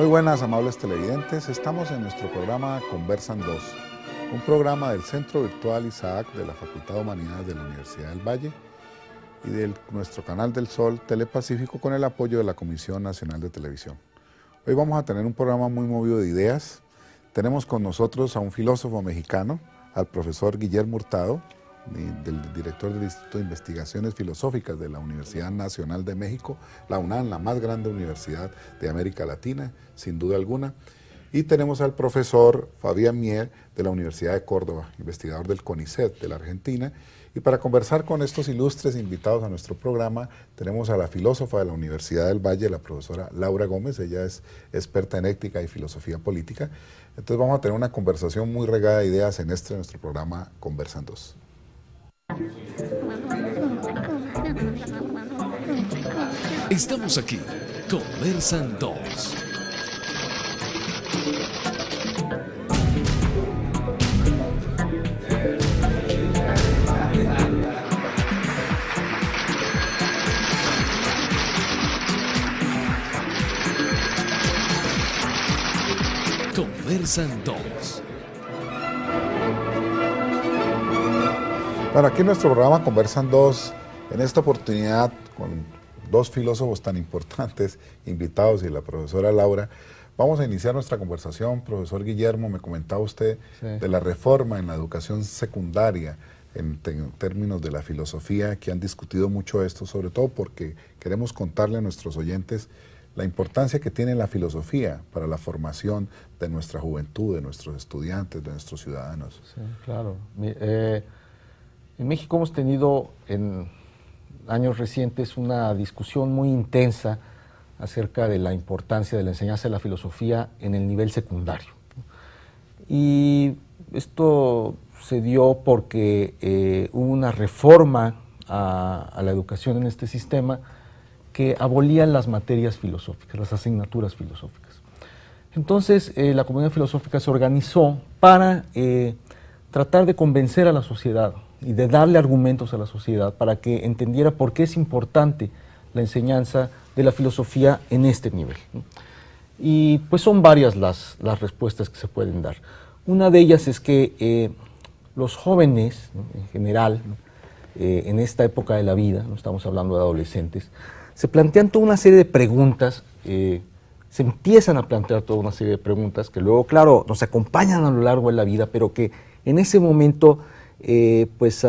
Muy buenas, amables televidentes. Estamos en nuestro programa Conversan 2, un programa del Centro Virtual Isaac de la Facultad de Humanidades de la Universidad del Valle y de nuestro canal del Sol Telepacífico con el apoyo de la Comisión Nacional de Televisión. Hoy vamos a tener un programa muy movido de ideas. Tenemos con nosotros a un filósofo mexicano, al profesor Guillermo Hurtado, eh, del director del Instituto de Investigaciones Filosóficas de la Universidad Nacional de México, la UNAM, la más grande universidad de América Latina, sin duda alguna. Y tenemos al profesor Fabián Mier de la Universidad de Córdoba, investigador del CONICET de la Argentina. Y para conversar con estos ilustres invitados a nuestro programa, tenemos a la filósofa de la Universidad del Valle, la profesora Laura Gómez. Ella es experta en ética y filosofía política. Entonces vamos a tener una conversación muy regada de ideas en este nuestro programa Conversandos. Estamos aquí, conversan dos. Conversan dos. Bueno, aquí en nuestro programa conversan dos, en esta oportunidad con dos filósofos tan importantes, invitados y la profesora Laura. Vamos a iniciar nuestra conversación, profesor Guillermo, me comentaba usted de la reforma en la educación secundaria en, términos de la filosofía, que han discutido mucho esto, sobre todo porque queremos contarle a nuestros oyentes la importancia que tiene la filosofía para la formación de nuestra juventud, de nuestros estudiantes, de nuestros ciudadanos. Sí, claro. Eh, en México hemos tenido en años recientes una discusión muy intensa acerca de la importancia de la enseñanza de la filosofía en el nivel secundario. Y esto se dio porque eh, hubo una reforma a, la educación en este sistema que abolía las materias filosóficas, las asignaturas filosóficas. Entonces, eh, la comunidad filosófica se organizó para eh, tratar de convencer a la sociedad y de darle argumentos a la sociedad para que entendiera por qué es importante la enseñanza de la filosofía en este nivel. Y pues son varias las, las respuestas que se pueden dar. Una de ellas es que eh, los jóvenes, en general, eh, en esta época de la vida, no estamos hablando de adolescentes, se plantean toda una serie de preguntas, eh, se empiezan a plantear toda una serie de preguntas que luego, claro, nos acompañan a lo largo de la vida, pero que en ese momento eh, pues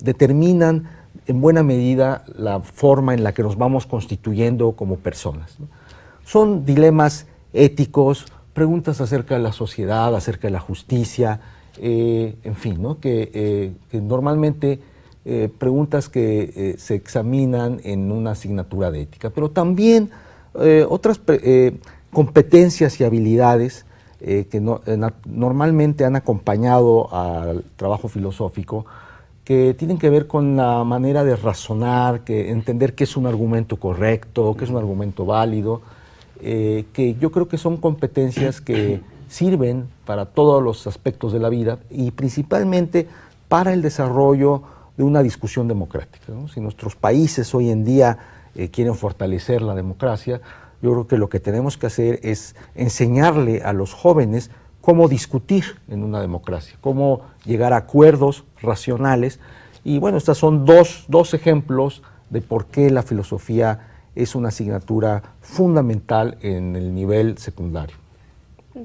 determinan en buena medida la forma en la que nos vamos constituyendo como personas. Son dilemas éticos, preguntas acerca de la sociedad, acerca de la justicia, eh, en fin, eh, que, normalmente preguntas que se examinan en una asignatura de ética, pero también otras competencias y habilidades eh, que no, eh, normalmente han acompañado al trabajo filosófico, que tienen que ver con la manera de razonar, que entender qué es un argumento correcto, qué es un argumento válido, eh, que yo creo que son competencias que sirven para todos los aspectos de la vida y principalmente para el desarrollo de una discusión democrática. Si nuestros países hoy en día quieren fortalecer la democracia, yo creo que lo que tenemos que hacer es enseñarle a los jóvenes cómo discutir en una democracia, cómo llegar a acuerdos racionales. Y bueno, estos son dos, ejemplos de por qué la filosofía es una asignatura fundamental en el nivel secundario.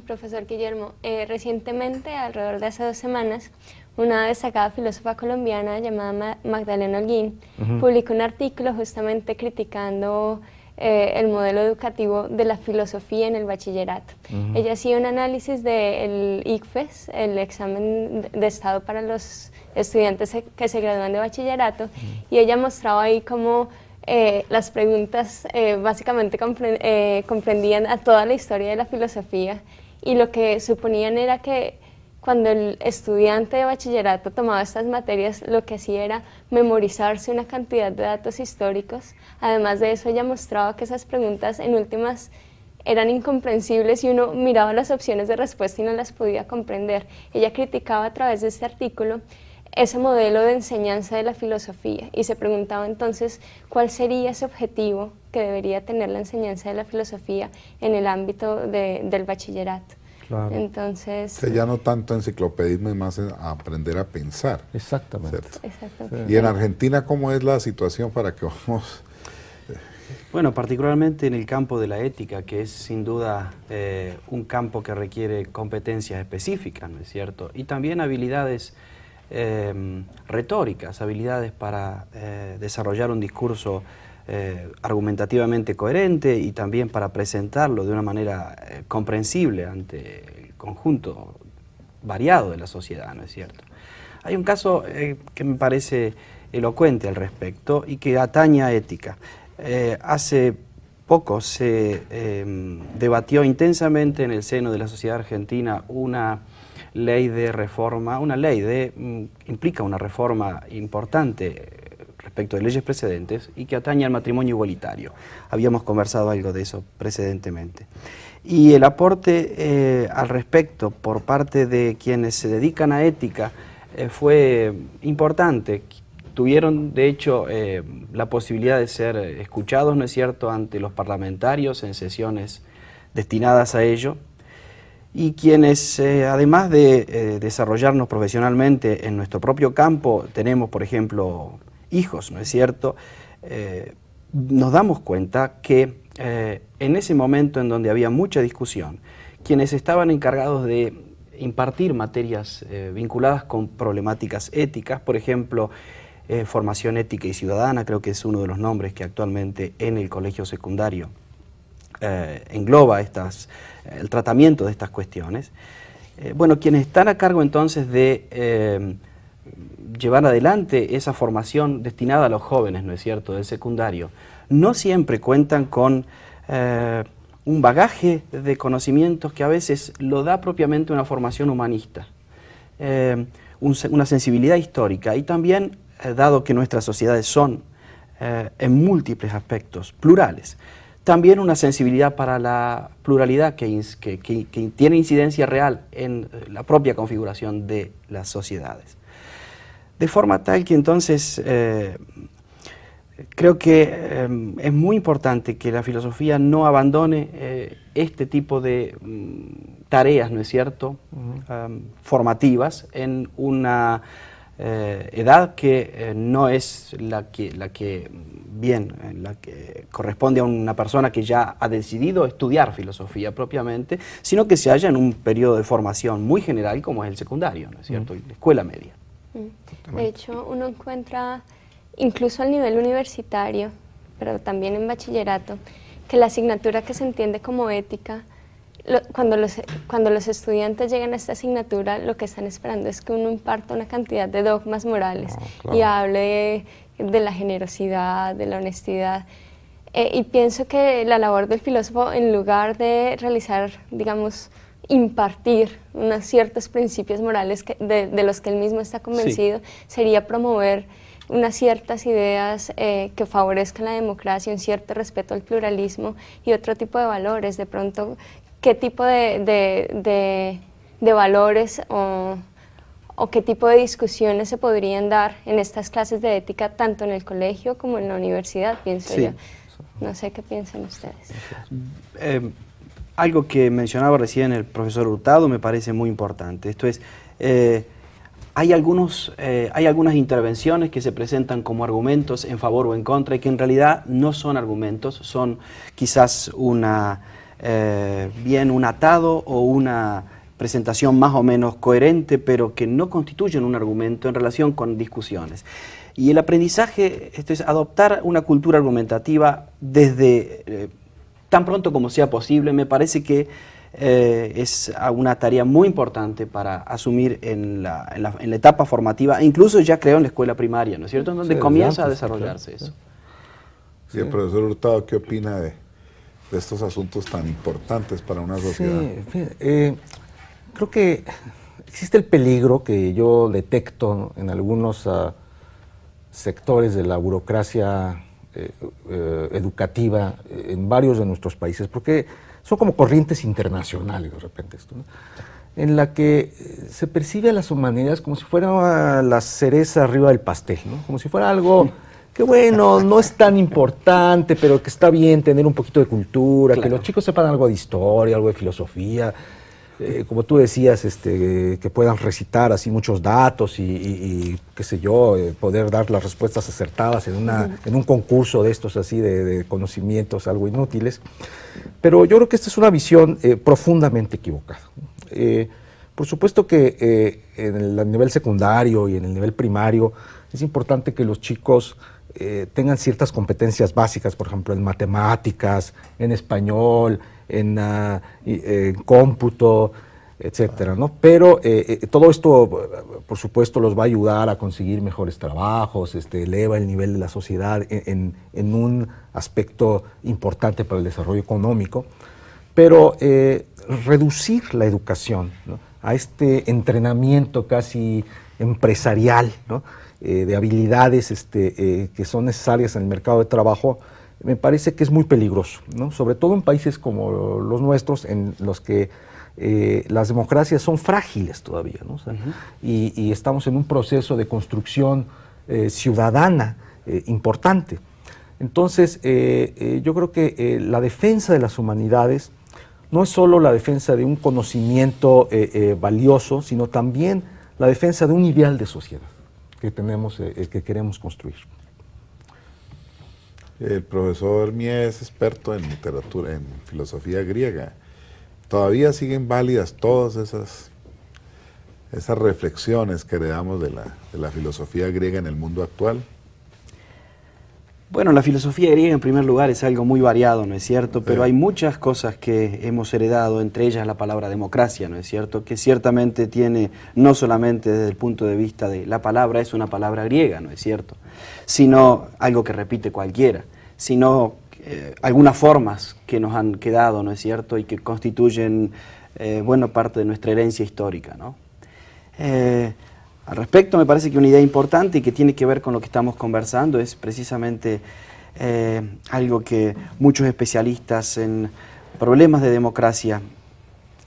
Profesor Guillermo, eh, recientemente, alrededor de hace dos semanas, una destacada filósofa colombiana llamada Magdalena Holguín publicó un artículo justamente criticando eh, el modelo educativo de la filosofía en el bachillerato. Ella hacía un análisis del ICFES, el examen de estado para los estudiantes que se gradúan de bachillerato, y ella mostraba ahí cómo eh, las preguntas eh, básicamente comprendían a toda la historia de la filosofía y lo que suponían era que cuando el estudiante de bachillerato tomaba estas materias, lo que hacía era memorizarse una cantidad de datos históricos. Además de eso, ella mostraba que esas preguntas en últimas eran incomprensibles y uno miraba las opciones de respuesta y no las podía comprender. Ella criticaba a través de este artículo ese modelo de enseñanza de la filosofía y se preguntaba entonces cuál sería ese objetivo que debería tener la enseñanza de la filosofía en el ámbito del bachillerato. Entonces. ya no tanto enciclopedismo y más aprender a pensar. Exactamente. Y en Argentina, ¿cómo es la situación para que vamos? Bueno, particularmente en el campo de la ética, que es sin duda eh, un campo que requiere competencias específicas, ¿no es cierto? Y también habilidades eh, retóricas, habilidades para eh, desarrollar un discurso eh, argumentativamente coherente y también para presentarlo de una manera eh, comprensible ante el conjunto variado de la sociedad, ¿no es cierto? Hay un caso eh, que me parece elocuente al respecto y que atañe a ética. hace poco se em, debatió intensamente en el seno de la sociedad argentina una ley de reforma, una ley de, mm, implica una reforma importante respecto de leyes precedentes y que atañe al matrimonio igualitario. Habíamos conversado algo de eso precedentemente. Y el aporte eh, al respecto por parte de quienes se dedican a ética eh, fue importante. Tuvieron, de hecho, eh, la posibilidad de ser escuchados, ¿no es cierto?, ante los parlamentarios en sesiones destinadas a ello y quienes, además de desarrollarnos profesionalmente en nuestro propio campo, tenemos, por ejemplo, hijos, ¿no es cierto? Eh, nos damos cuenta que eh, en ese momento en donde había mucha discusión, quienes estaban encargados de impartir materias eh, vinculadas con problemáticas éticas, por ejemplo, formación ética y ciudadana, creo que es uno de los nombres que actualmente en el colegio secundario engloba estas, el tratamiento de estas cuestiones. bueno, quienes están a cargo entonces de llevar adelante esa formación destinada a los jóvenes, ¿no es cierto?, del secundario, no siempre cuentan con eh, un bagaje de conocimientos que a veces lo da propiamente una formación humanista, eh, una sensibilidad histórica y también, eh, dado que nuestras sociedades son en múltiples aspectos, plurales, también una sensibilidad para la pluralidad que tiene incidencia real en la propia configuración de las sociedades. De forma tal que entonces eh, creo que eh, es muy importante que la filosofía no abandone eh, este tipo de mm, tareas, ¿no es cierto?, formativas en una edad que no es la que, la que bien, la que corresponde a una persona que ya ha decidido estudiar filosofía propiamente, sino que se halla en un periodo de formación muy general como es el secundario, ¿no es cierto?, la escuela media. De hecho, uno encuentra, incluso al nivel universitario, pero también en bachillerato, que la asignatura que se entiende como ética, cuando, los, cuando los estudiantes llegan a esta asignatura, lo que están esperando es que uno imparta una cantidad de dogmas morales ah, y hable de, la generosidad, de la honestidad. Eh, y pienso que la labor del filósofo, en lugar de realizar, digamos, impartir unos ciertos principios morales de, los que él mismo está convencido, sería promover unas ciertas ideas eh, que favorezcan la democracia, un cierto respeto al pluralismo y otro tipo de valores. De pronto, ¿qué tipo de, valores o, qué tipo de discusiones se podrían dar en estas clases de ética, tanto en el colegio como en la universidad, pienso yo? No sé qué piensan ustedes. Eh, algo que mencionaba recién el profesor Hurtado me parece muy importante. Esto es, eh, hay, algunos, eh, hay algunas intervenciones que se presentan como argumentos en favor o en contra y que en realidad no son argumentos, son quizás una, eh, bien un atado o una presentación más o menos coherente, pero que no constituyen un argumento en relación con discusiones. Y el aprendizaje, esto es adoptar una cultura argumentativa desde tan pronto como sea posible. Me parece que eh, es una tarea muy importante para asumir en la, etapa formativa, e incluso ya creo en la escuela primaria, ¿no es cierto? En donde comienza a pues, desarrollarse eso. Sí. profesor Hurtado, ¿qué opina de, estos asuntos tan importantes para una sociedad? Eh, creo que existe el peligro que yo detecto en algunos ah, sectores de la burocracia eh, eh, educativa eh, en varios de nuestros países, porque son como corrientes internacionales de repente esto, en la que se percibe a las humanidades como si fuera la cereza arriba del pastel, ¿no? como si fuera algo que bueno, no es tan importante, pero que está bien tener un poquito de cultura, que los chicos sepan algo de historia, algo de filosofía, eh, como tú decías, este, que puedan recitar así muchos datos y, qué sé yo, eh, poder dar las respuestas acertadas en, un concurso de estos así de, conocimientos algo inútiles. Pero yo creo que esta es una visión eh, profundamente equivocada. por supuesto que en el nivel secundario y en el nivel primario es importante que los chicos tengan ciertas competencias básicas, por ejemplo, en matemáticas, en español, Ah, eh, en, cómputo, etcétera, Pero eh, eh, todo esto, por supuesto, los va a ayudar a conseguir mejores trabajos, este, eleva el nivel de la sociedad en, un aspecto importante para el desarrollo económico, pero reducir la educación a este entrenamiento casi empresarial de habilidades este, que son necesarias en el mercado de trabajo, me parece que es muy peligroso, sobre todo en países como los nuestros, en los que eh, las democracias son frágiles todavía, ¿no? y, estamos en un proceso de construcción eh, ciudadana eh, importante. Entonces, yo creo que la defensa de las humanidades no es solo la defensa de un conocimiento valioso, sino también la defensa de un ideal de sociedad que tenemos, que queremos construir. El profesor Mie es experto en literatura, en filosofía griega. Todavía siguen válidas todas esas, esas reflexiones que heredamos de de la filosofía griega en el mundo actual. Bueno, la filosofía griega en primer lugar es algo muy variado, ¿no es cierto? Pero hay muchas cosas que hemos heredado, entre ellas la palabra democracia, ¿no es cierto? Que ciertamente tiene, no solamente desde el punto de vista de la palabra, es una palabra griega, ¿no es cierto? Sino algo que repite cualquiera, sino eh, algunas formas que nos han quedado, ¿no es cierto? Y que constituyen, eh, buena parte de nuestra herencia histórica, ¿no? Eh, al respecto, me parece que una idea importante y que tiene que ver con lo que estamos conversando es precisamente eh, algo que muchos especialistas en problemas de democracia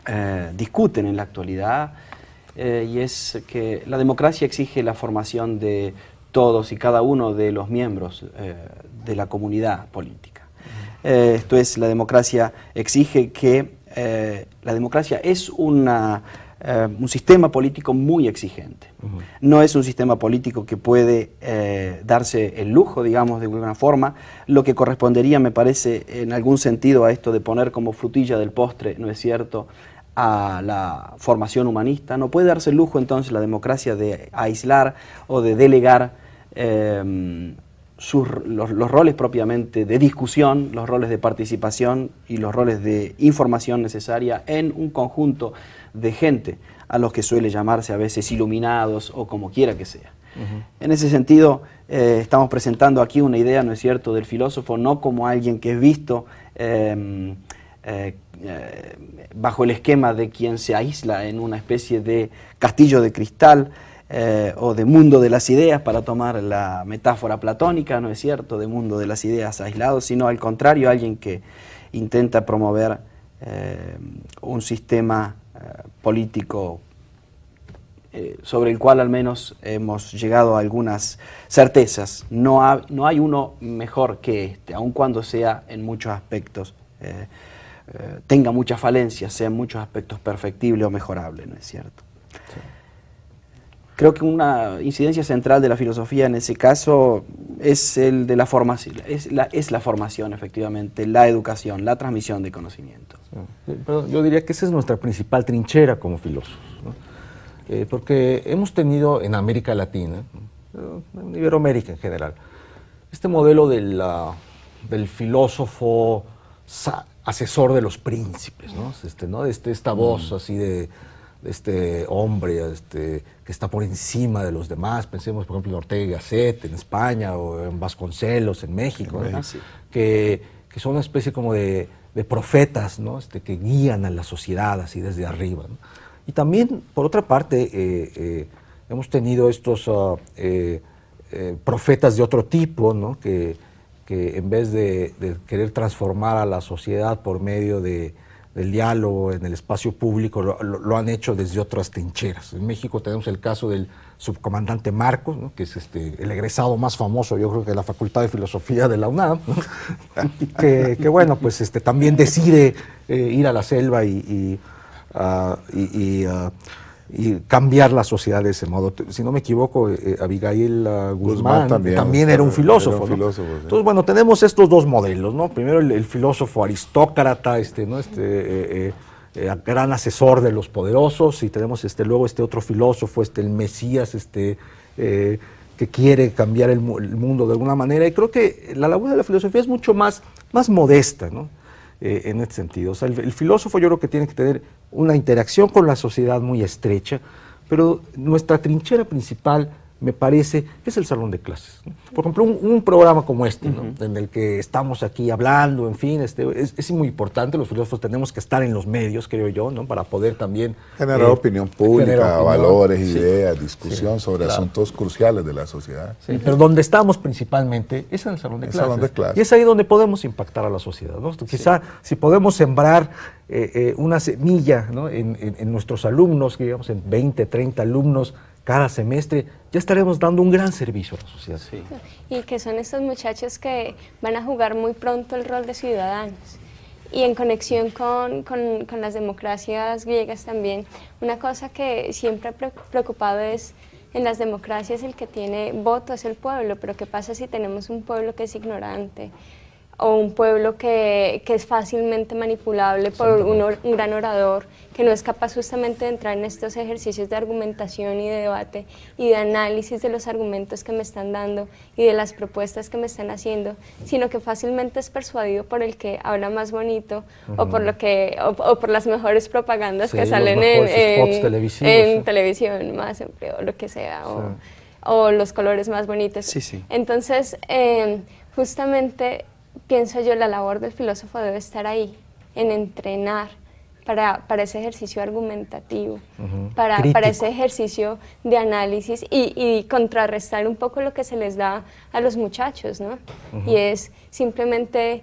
eh, discuten en la actualidad, eh, y es que la democracia exige la formación de todos y cada uno de los miembros de la comunidad política. esto es, la democracia exige que la democracia es una eh, un sistema político muy exigente. No es un sistema político que puede eh, darse el lujo, digamos, de alguna forma, lo que correspondería, me parece, en algún sentido a esto de poner como frutilla del postre, ¿no es cierto?, a la formación humanista. No puede darse el lujo entonces la democracia de aislar o de delegar. Eh, los, roles propiamente de discusión, los roles de participación y los roles de información necesaria en un conjunto de gente, a los que suele llamarse a veces iluminados o como quiera que sea. En ese sentido, eh, estamos presentando aquí una idea, ¿no es cierto?, del filósofo no como alguien que es visto em, eh, eh, bajo el esquema de quien se aísla en una especie de castillo de cristal o de mundo de las ideas, para tomar la metáfora platónica, ¿no es cierto?, de mundo de las ideas aislado, sino al contrario, alguien que intenta promover un sistema político eh, sobre el cual al menos hemos llegado a algunas certezas. No, hay uno mejor que este, aun cuando sea en muchos aspectos, eh, eh, tenga muchas falencias, sea en muchos aspectos perfectible o mejorable, ¿no es cierto? Creo que una incidencia central de la filosofía en ese caso es el de la formación, es la, es la formación efectivamente, la educación, la transmisión de conocimientos. Eh, yo diría que esa es nuestra principal trinchera como filósofos, eh, porque hemos tenido en América Latina, en Iberoamérica en general, este modelo de la, del filósofo asesor de los príncipes, Este, ¿no? Este, esta voz mm. así de este hombre este, que está por encima de los demás. Pensemos, por ejemplo, en Ortega y Gasset, en España, o en Vasconcelos, en México, que, que, son una especie como de, de profetas ¿no? este, que guían a la sociedad así desde arriba. Y también, por otra parte, eh, eh, hemos tenido estos ah, eh, profetas de otro tipo, ¿no? que, que en vez de querer transformar a la sociedad por medio de del diálogo en el espacio público lo, han hecho desde otras trincheras. En México tenemos el caso del subcomandante Marcos, que es este, el egresado más famoso, yo creo que de la Facultad de Filosofía de la UNAM, que, bueno, pues este, también decide eh, ir a la selva y, y, ah, ah, y cambiar la sociedad de ese modo. Si no me equivoco, eh, eh, Abigail ah, Guzmán, también, era, un filósofo, Entonces, bueno, tenemos estos dos modelos, ¿no? Primero el, filósofo aristócrata, este, ¿no? Este, eh, gran asesor de los poderosos, y tenemos este, luego este otro filósofo, este, el Mesías, este, que quiere cambiar el, mundo de alguna manera. Y creo que la labor de la filosofía es mucho más, más modesta, ¿no? en este sentido. O sea, el filósofo yo creo que tiene que tener una interacción con la sociedad muy estrecha, pero nuestra trinchera principal me parece, es el salón de clases. Por ejemplo, un, programa como este, en el que estamos aquí hablando, en fin, este, es, muy importante, los filósofos tenemos que estar en los medios, creo yo, ¿no? para poder también... Generar eh, opinión pública, valores, ideas, discusión sobre asuntos cruciales de la sociedad. pero donde estamos principalmente es en el salón de, clases. Y es ahí donde podemos impactar a la sociedad. Quizá si podemos sembrar eh, eh, una semilla en nuestros alumnos, digamos, en 20, 30 alumnos, cada semestre, ya estaremos dando un gran servicio a la sociedad. Y que son estos muchachos que van a jugar muy pronto el rol de ciudadanos. Y en conexión con, con, con las democracias griegas también, una cosa que siempre ha preocupado es en las democracias el que tiene voto es el pueblo, pero ¿qué pasa si tenemos un pueblo que es ignorante? o un pueblo que, que es fácilmente manipulable por un, gran orador que no es capaz justamente de entrar en estos ejercicios de argumentación y de debate y de análisis de los argumentos que me están dando y de las propuestas que me están haciendo, sino que fácilmente es persuadido por el que habla más bonito o por lo que o, por las mejores propagandas que salen en, en, televisión, más o lo que sea. O, los colores más bonitos. sí. Entonces, eh, justamente pienso yo, la labor del filósofo debe estar ahí, en entrenar para, para ese ejercicio argumentativo, para, para, ese ejercicio de análisis y, contrarrestar un poco lo que se les da a los muchachos, ¿no? Y es simplemente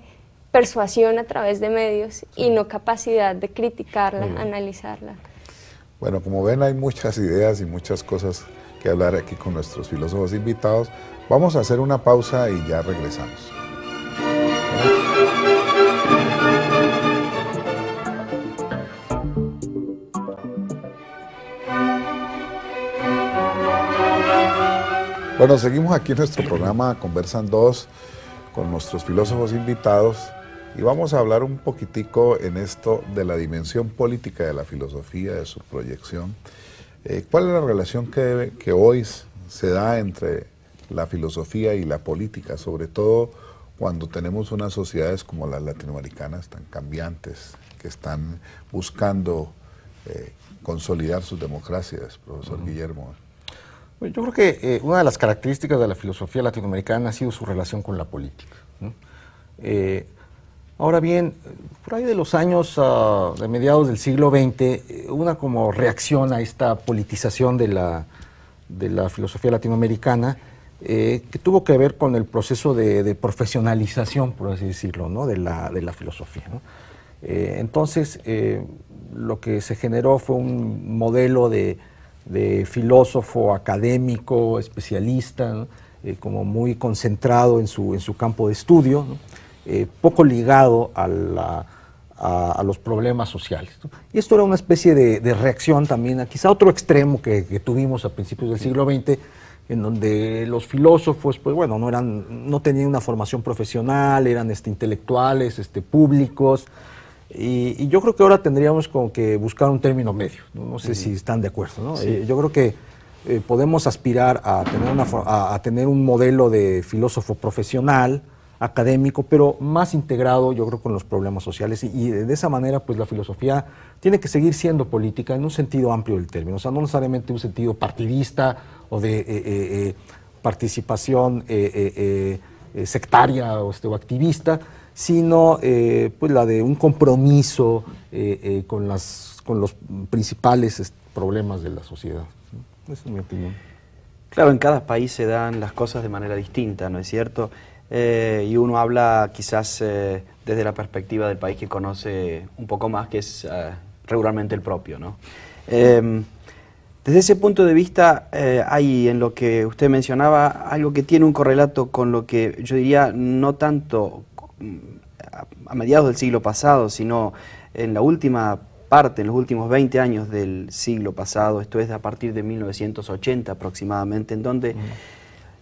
persuasión a través de medios y no capacidad de criticarla, analizarla. Bueno, como ven hay muchas ideas y muchas cosas que hablar aquí con nuestros filósofos invitados. Vamos a hacer una pausa y ya regresamos. Bueno, seguimos aquí en nuestro programa Conversan dos con nuestros filósofos invitados y vamos a hablar un poquitico en esto de la dimensión política de la filosofía, de su proyección. Eh, ¿Cuál es la relación que, que hoy se da entre la filosofía y la política, sobre todo cuando tenemos unas sociedades como las latinoamericanas tan cambiantes, que están buscando eh, consolidar sus democracias, profesor Guillermo? Pues yo creo que eh, una de las características de la filosofía latinoamericana ha sido su relación con la política. Eh, ahora bien, por ahí de los años, ah, de mediados del siglo XX, eh, una como reacción a esta politización de la, de la filosofía latinoamericana, que tuvo que ver con el proceso de, profesionalización, por así decirlo, de, la, filosofía. entonces, lo que se generó fue un modelo de de filósofo, académico, especialista, eh, como muy concentrado en su, campo de estudio, eh, poco ligado a, los problemas sociales. Y esto era una especie de, reacción también a quizá otro extremo que, tuvimos a principios del siglo XX, en donde los filósofos, pues bueno, no, eran, no tenían una formación profesional, eran este, intelectuales, este, públicos, y, yo creo que ahora tendríamos que buscar un término medio. No, sé si están de acuerdo. Eh, yo creo que eh, podemos aspirar a tener, a, un modelo de filósofo profesional, académico, pero más integrado, yo creo, con los problemas sociales. Y, de esa manera, pues la filosofía tiene que seguir siendo política en un sentido amplio del término. O sea, no necesariamente un sentido partidista o de eh, participación sectaria o este, activista, sino eh, pues la de un compromiso eh, eh, con, las, con los principales problemas de la sociedad. Esa es mi opinión. Claro, en cada país se dan las cosas de manera distinta, ¿no es cierto? y uno habla quizás desde la perspectiva del país que conoce un poco más, que es regularmente el propio. ¿no? Em, desde ese punto de vista, hay en lo que usted mencionaba algo que tiene un correlato con lo que yo diría no tanto a mediados del siglo pasado, sino en la última parte, en los últimos 20 años del siglo pasado, esto es a partir de 1980 aproximadamente, en donde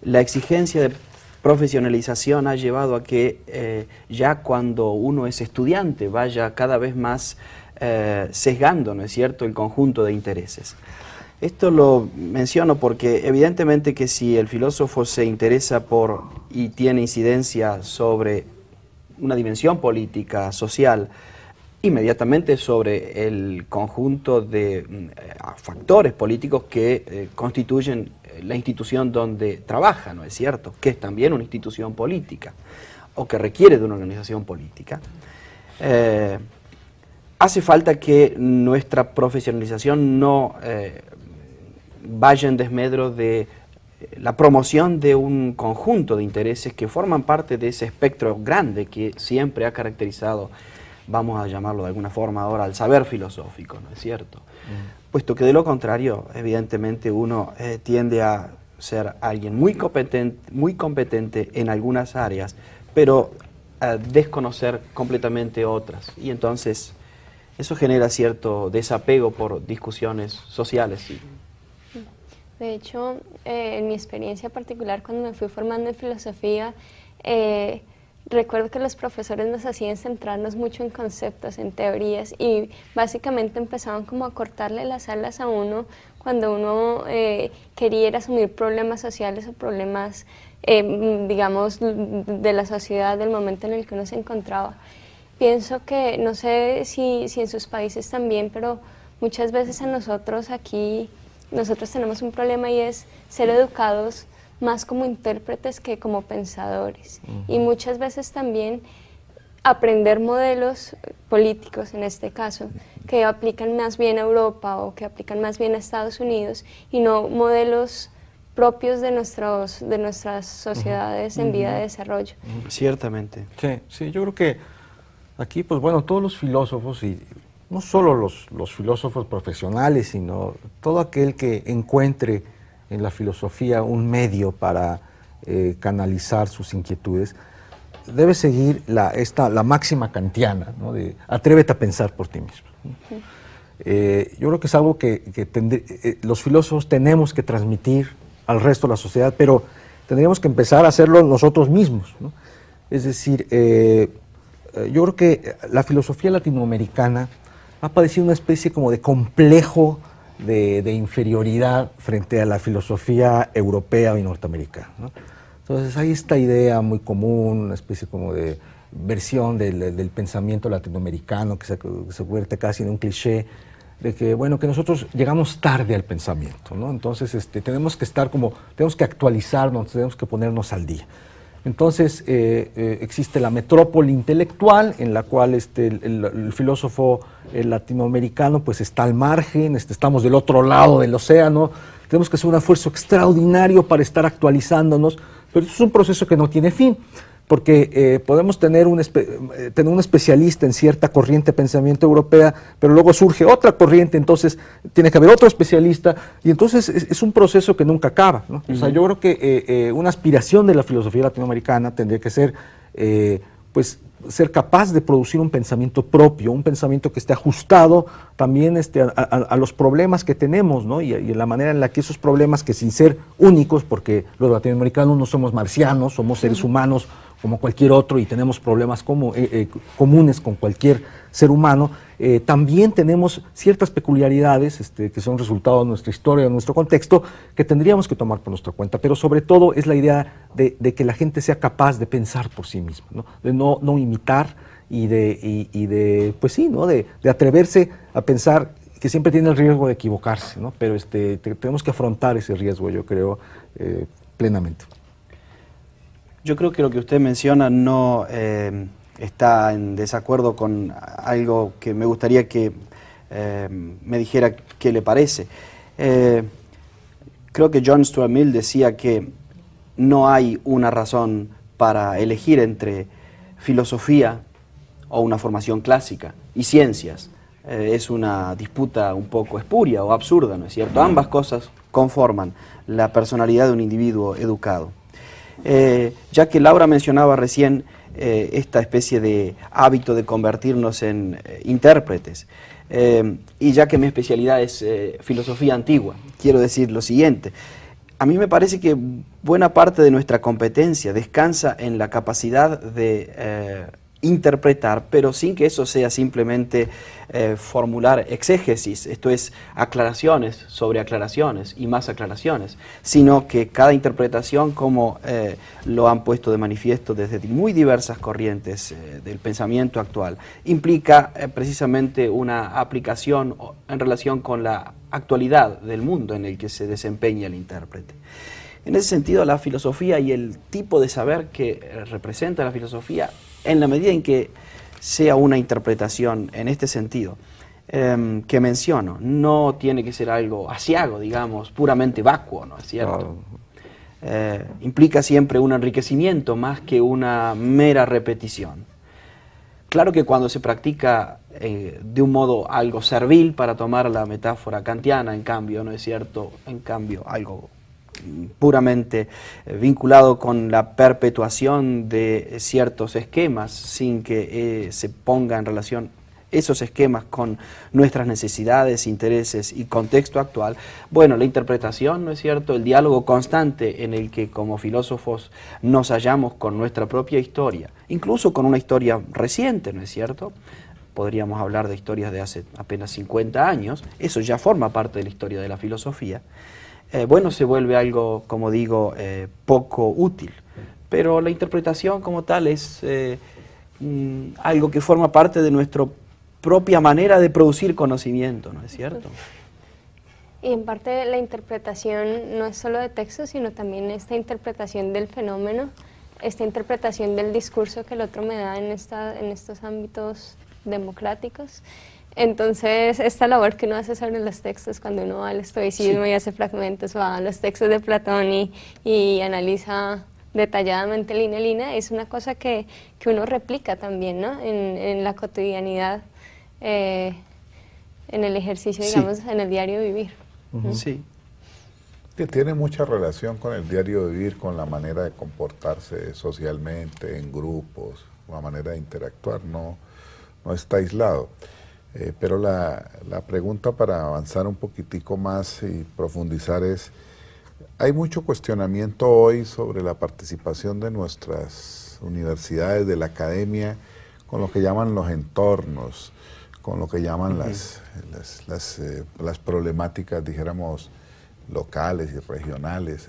la exigencia de profesionalización ha llevado a que eh, ya cuando uno es estudiante vaya cada vez más eh, sesgando, ¿no es cierto?, el conjunto de intereses. Esto lo menciono porque evidentemente que si el filósofo se interesa por y tiene incidencia sobre una dimensión política, social, inmediatamente sobre el conjunto de mm, factores políticos que eh, constituyen eh, la institución donde trabaja, ¿no es cierto? Que es también una institución política o que requiere de una organización política. Eh, hace falta que nuestra profesionalización no vaya en desmedro de la promoción de un conjunto de intereses que forman parte de ese espectro grande que siempre ha caracterizado, vamos a llamarlo de alguna forma ahora, al saber filosófico, ¿no es cierto? Mm. Puesto que de lo contrario, evidentemente uno eh, tiende a ser alguien muy competente, muy competente en algunas áreas, pero a eh, desconocer completamente otras. Y entonces eso genera cierto desapego por discusiones sociales y de hecho, eh, en mi experiencia particular, cuando me fui formando en filosofía, eh, recuerdo que los profesores nos hacían centrarnos mucho en conceptos, en teorías, y básicamente empezaban como a cortarle las alas a uno cuando uno eh, quería asumir problemas sociales o problemas, digamos, de la sociedad, del momento en el que uno se encontraba. Pienso que, no sé si en sus países también, pero muchas veces a nosotros aquí nosotros tenemos un problema y es ser educados más como intérpretes que como pensadores. Y muchas veces también aprender modelos políticos, en este caso, que aplican más bien a Europa o que aplican más bien a Estados Unidos y no modelos propios de, nuestros, de nuestras sociedades en vía de desarrollo. Ciertamente. Sí, sí, yo creo que aquí, pues bueno, todos los filósofos y no solo los, los, filósofos profesionales, sino todo aquel que encuentre en la filosofía un medio para eh, canalizar sus inquietudes, debe seguir la, esta, la máxima kantiana, ¿no? de atrévete a pensar por ti mismo. Eh, yo creo que es algo que, que eh, los filósofos tenemos que transmitir al resto de la sociedad, pero tendríamos que empezar a hacerlo nosotros mismos. Es decir, yo creo que la filosofía latinoamericana ha padecido una especie como de complejo de, inferioridad frente a la filosofía europea y norteamericana. Entonces hay esta idea muy común, una especie como de versión del, pensamiento latinoamericano que se, que convierte casi en un cliché de que bueno que nosotros llegamos tarde al pensamiento, Entonces este, tenemos que estar como tenemos que actualizarnos, tenemos que ponernos al día. Entonces eh, eh, existe la metrópoli intelectual en la cual este, el, filósofo eh, latinoamericano pues está al margen, este, estamos del otro lado del océano, tenemos que hacer un esfuerzo extraordinario para estar actualizándonos, pero es un proceso que no tiene fin porque eh, podemos tener un, eh, tener un especialista en cierta corriente de pensamiento europea, pero luego surge otra corriente, entonces tiene que haber otro especialista, y entonces es, un proceso que nunca acaba. O sea, yo creo que eh, una aspiración de la filosofía latinoamericana tendría que ser, pues, ser capaz de producir un pensamiento propio, un pensamiento que esté ajustado también este, a, los problemas que tenemos, ¿no? Y, y, la manera en la que esos problemas, que sin ser únicos, porque los latinoamericanos no somos marcianos, somos seres humanos, como cualquier otro y tenemos problemas como, eh, eh, comunes con cualquier ser humano, eh, también tenemos ciertas peculiaridades este, que son resultado de nuestra historia, de nuestro contexto, que tendríamos que tomar por nuestra cuenta. Pero sobre todo es la idea de, que la gente sea capaz de pensar por sí misma, de no, imitar y de, pues sí, ¿no? de, atreverse a pensar que siempre tiene el riesgo de equivocarse, ¿no? Pero este, tenemos que afrontar ese riesgo, yo creo, plenamente. Yo creo que lo que usted menciona no eh, está en desacuerdo con algo que me gustaría que eh, me dijera qué le parece. Eh, creo que John Stuart Mill decía que no hay una razón para elegir entre filosofía o una formación clásica y ciencias. es una disputa un poco espuria o absurda, ¿no es cierto? Mm. Ambas cosas conforman la personalidad de un individuo educado. Eh, ya que Laura mencionaba recién eh, esta especie de hábito de convertirnos en eh, intérpretes. y ya que mi especialidad es filosofía antigua, quiero decir lo siguiente. A mí me parece que buena parte de nuestra competencia descansa en la capacidad de interpretar, pero sin que eso sea simplemente eh, formular exégesis, esto es aclaraciones sobre aclaraciones y más aclaraciones, sino que cada interpretación, como eh, lo han puesto de manifiesto desde muy diversas corrientes eh, del pensamiento actual, implica precisamente una aplicación en relación con la actualidad del mundo en el que se desempeña el intérprete. En ese sentido, la filosofía y el tipo de saber que representa la filosofía en la medida en que sea una interpretación en este sentido em, que menciono, no tiene que ser algo asiago, digamos, puramente vacuo, ¿no es cierto? Eh, implica siempre un enriquecimiento más que una mera repetición. Claro que cuando se practica eh, de un modo algo servil, para tomar la metáfora kantiana, en cambio, ¿no es cierto? En cambio, algo puramente eh, vinculado con la perpetuación de ciertos esquemas sin que eh, se ponga en relación esos esquemas con nuestras necesidades, intereses y contexto actual, bueno, la interpretación, ¿no es cierto?, el diálogo constante en el que como filósofos nos hallamos con nuestra propia historia, incluso con una historia reciente, ¿no es cierto?, podríamos hablar de historias de hace apenas 50 años, eso ya forma parte de la historia de la filosofía, eh, bueno, se vuelve algo, como digo, eh, poco útil. Pero la interpretación como tal es eh, mm, algo que forma parte de nuestra propia manera de producir conocimiento, ¿no es cierto? Y en parte la interpretación no es solo de textos, sino también esta interpretación del fenómeno, esta interpretación del discurso que el otro me da en, esta, en estos ámbitos democráticos. Entonces, esta labor que uno hace sobre los textos, cuando uno va al estoicismo y hace fragmentos, va a los textos de Platón y, analiza detalladamente línea a línea, es una cosa que, uno replica también en, la cotidianidad, eh, en el ejercicio, digamos, en el diario vivir. Sí. Que tiene mucha relación con el diario vivir, con la manera de comportarse socialmente, en grupos, la manera de interactuar, no está aislado. Eh, pero la, pregunta para avanzar un poquitico más y profundizar es, hay mucho cuestionamiento hoy sobre la participación de nuestras universidades, de la academia, con lo que llaman los entornos, con lo que llaman las, eh, las, problemáticas, dijéramos, locales y regionales.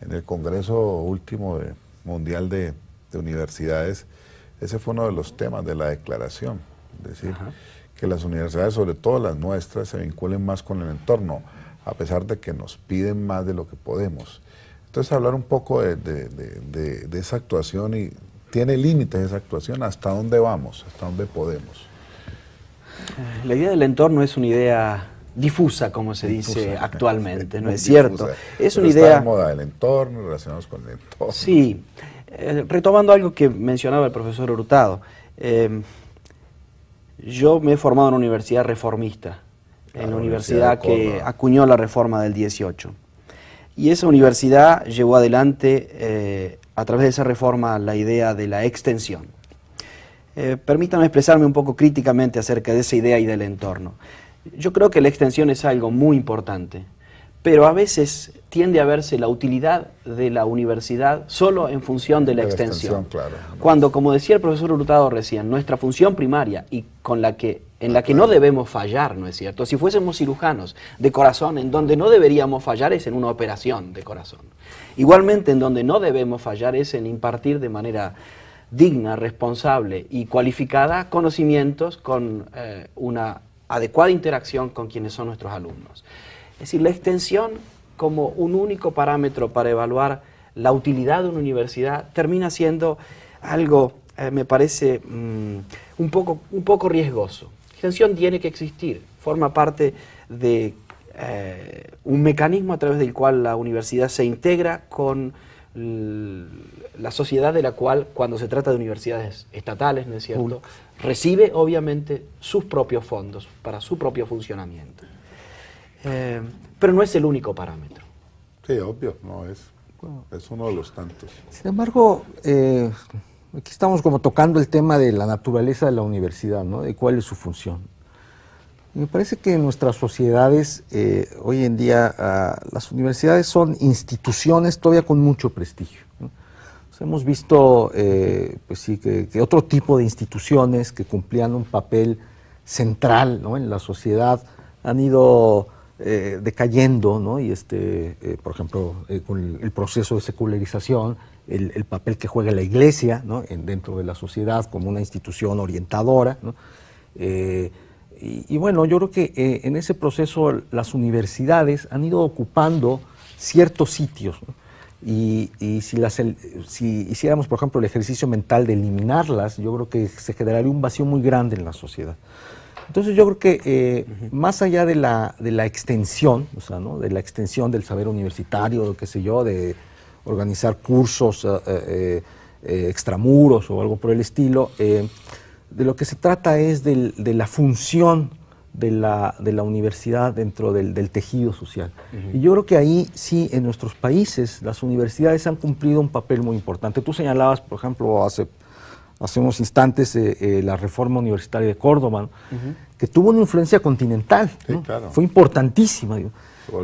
En el, Congreso último Mundial de, Universidades, ese fue uno de los temas de la declaración. decir, que las universidades, sobre todo las nuestras, se vinculen más con el entorno, a pesar de que nos piden más de lo que podemos. Entonces, hablar un poco de, esa actuación y tiene límites esa actuación, hasta dónde vamos, hasta dónde podemos. Eh, la idea del entorno es una idea difusa, como se dice actualmente, ¿no es cierto? es una idea... Está de moda del entorno, relacionados con el entorno. Sí. Eh, retomando algo que mencionaba el profesor Hurtado, eh, yo me he formado en una universidad reformista, en la universidad, que acuñó la reforma del 18. Y esa universidad llevó adelante, eh, a través de esa reforma, la idea de la extensión. Eh, permítanme expresarme un poco críticamente acerca de esa idea y del entorno. Yo creo que la extensión es algo muy importante pero a veces tiende a verse la utilidad de la universidad solo en función de la, extensión. Cuando, como decía el profesor Hurtado recién, nuestra función primaria y con la que, en la ah, que no debemos fallar, ¿no es cierto? Si fuésemos cirujanos de corazón, en donde no deberíamos fallar es en una operación de corazón. Igualmente, en donde no debemos fallar es en impartir de manera digna, responsable y cualificada conocimientos con eh, una adecuada interacción con quienes son nuestros alumnos. Es decir, la extensión como un único parámetro para evaluar la utilidad de una universidad termina siendo algo, eh, me parece, mm, un, poco, un poco riesgoso. La extensión tiene que existir, forma parte de eh, un mecanismo a través del cual la universidad se integra con la sociedad de la cual, cuando se trata de universidades estatales, recibe obviamente sus propios fondos para su propio funcionamiento. Eh, pero no es el único parámetro. Sí, obvio, no es. Es uno de los tantos. Sin embargo, eh, aquí estamos como tocando el tema de la naturaleza de la universidad, ¿no? De cuál es su función. Me parece que en nuestras sociedades, eh, hoy en día, ah, las universidades son instituciones todavía con mucho prestigio. Pues hemos visto pues sí, que, que, otro tipo de instituciones que cumplían un papel central ¿no? en la sociedad han ido eh, decayendo, ¿no? Y este, eh, por ejemplo, eh, con el proceso de secularización, el, papel que juega la iglesia, dentro de la sociedad como una institución orientadora, y, bueno, yo creo que en ese proceso las universidades han ido ocupando ciertos sitios. Y, si hiciéramos, por ejemplo, el ejercicio mental de eliminarlas, yo creo que se generaría un vacío muy grande en la sociedad. Entonces yo creo que eh, más allá de la, de la extensión, o sea, ¿no? de la extensión del saber universitario, qué sé yo, de organizar cursos eh, eh, extramuros o algo por el estilo, de lo que se trata es de la función de la, universidad dentro del, tejido social. Y yo creo que ahí sí, en nuestros países, las universidades han cumplido un papel muy importante. Tú señalabas, por ejemplo, hace hace unos instantes eh, eh, la reforma universitaria de Córdoba, que tuvo una influencia continental, fue importantísima. Y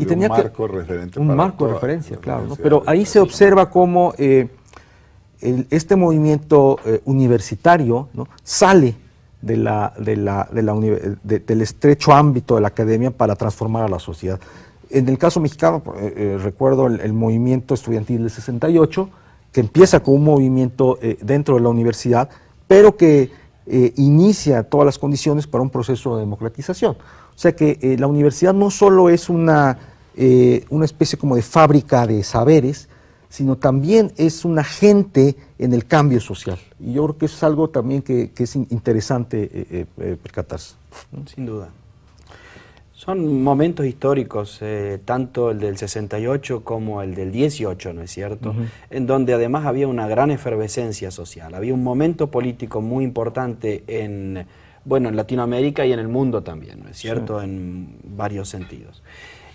un marco referente. Un marco de referencia, claro. Pero ahí se observa cómo eh, este movimiento universitario sale del estrecho ámbito de la academia para transformar a la sociedad. En el caso mexicano, recuerdo el, el movimiento estudiantil del 68, que empieza con un movimiento eh, dentro de la universidad, pero que eh, inicia todas las condiciones para un proceso de democratización. O sea que eh, la universidad no solo es una, una especie como de fábrica de saberes, sino también es un agente en el cambio social. Y yo creo que eso es algo también que, que es interesante percatarse. Sin duda. Son momentos históricos, eh, tanto el del 68 como el del 18, ¿no es cierto? En donde además había una gran efervescencia social, había un momento político muy importante en, bueno, en Latinoamérica y en el mundo también, ¿no es cierto? En varios sentidos.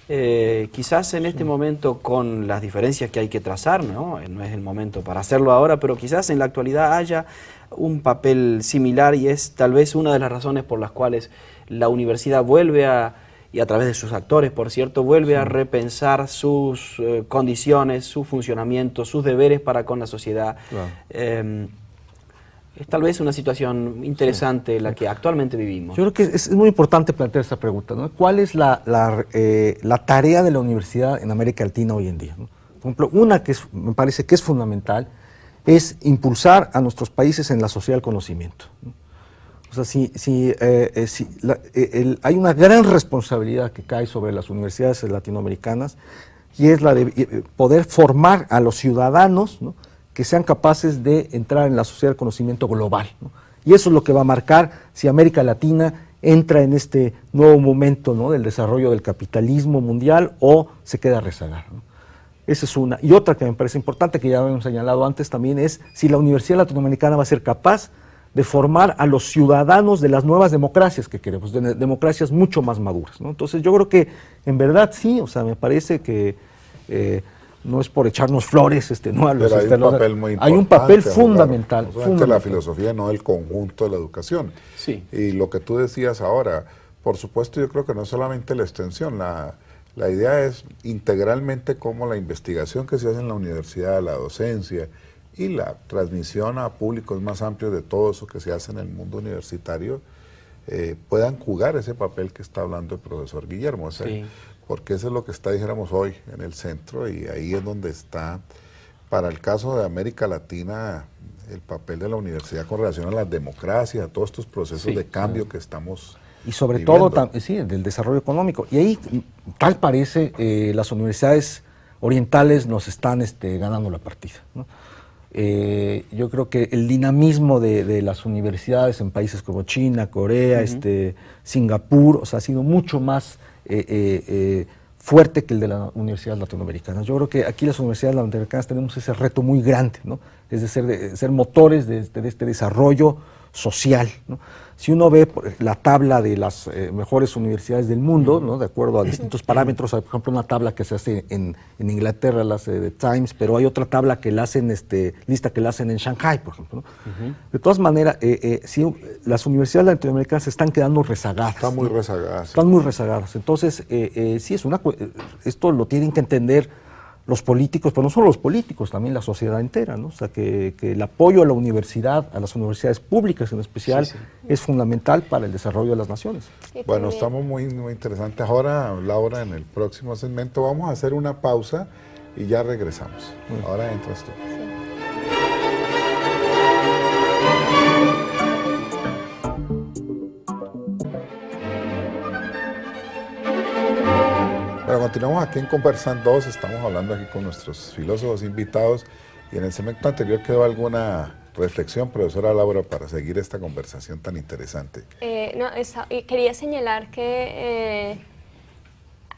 Eh, quizás en este momento con las diferencias que hay que trazar, ¿no? Eh, no es el momento para hacerlo ahora, pero quizás en la actualidad haya un papel similar y es tal vez una de las razones por las cuales la universidad vuelve a, y a través de sus actores, por cierto, vuelve a repensar sus eh, condiciones, su funcionamiento, sus deberes para con la sociedad. Em, es tal vez una situación interesante la que actualmente vivimos. Yo creo que es, muy importante plantear esta pregunta, ¿no? ¿Cuál es la, la, eh, tarea de la universidad en América Latina hoy en día? Por ejemplo, una que me parece que es fundamental es impulsar a nuestros países en la sociedad del conocimiento si, eh, eh, eh, hay una gran responsabilidad que cae sobre las universidades latinoamericanas y es la de poder formar a los ciudadanos que sean capaces de entrar en la sociedad del conocimiento global. Y eso es lo que va a marcar si América Latina entra en este nuevo momento del desarrollo del capitalismo mundial o se queda rezagada. Esa es una. Y otra que me parece importante, que ya habíamos señalado antes también, es si la Universidad Latinoamericana va a ser capaz de formar a los ciudadanos de las nuevas democracias que queremos, democracias mucho más maduras. ¿no? Entonces yo creo que en verdad sí, o sea, me parece que eh, no es por echarnos flores este, ¿no? a los Pero hay un papel muy importante. fundamental. la filosofía, no el conjunto de la educación. Sí. Y lo que tú decías ahora, por supuesto yo creo que no solamente la extensión, la, la idea es integralmente como la investigación que se hace en la universidad, la docencia, y la transmisión a públicos más amplios de todo eso que se hace en el mundo universitario eh, puedan jugar ese papel que está hablando el profesor Guillermo. Porque eso es lo que está, dijéramos, hoy en el centro y ahí es donde está, para el caso de América Latina, el papel de la universidad con relación a la democracia, a todos estos procesos de cambio que estamos y sobre todo sí, del desarrollo económico. Y ahí, tal parece, eh, las universidades orientales nos están este, ganando la partida. ¿no? Eh, yo creo que el dinamismo de, las universidades en países como China, Corea, este, Singapur, o ha sido mucho más eh, eh, fuerte que el de las universidades latinoamericanas. Yo creo que aquí las universidades latinoamericanas tenemos ese reto muy grande, ¿no? Es de ser motores de este, este desarrollo social. Si uno ve la tabla de las eh, mejores universidades del mundo, ¿no? de acuerdo a distintos parámetros, hay por ejemplo una tabla que se hace en, Inglaterra, la hace The Times, pero hay otra tabla que la hacen, este, lista que la hacen en Shanghai, por ejemplo. De todas maneras, eh, eh, si, las universidades latinoamericanas se están quedando rezagadas. Están muy rezagadas. Están muy rezagadas. Entonces, sí, es una, esto lo tienen que entender los políticos, pero no solo los políticos, también la sociedad entera, ¿no? O sea, que, el apoyo a la universidad, a las universidades públicas en especial, es fundamental para el desarrollo de las naciones. Bueno, estamos muy, muy interesantes ahora, Laura, en el próximo segmento. Vamos a hacer una pausa y ya regresamos. Ahora entras tú. Sí. continuamos aquí en Conversan 2, estamos hablando aquí con nuestros filósofos invitados y en el segmento anterior quedó alguna reflexión, profesora Laura, para seguir esta conversación tan interesante. Eh, no, eh, quería señalar que, eh,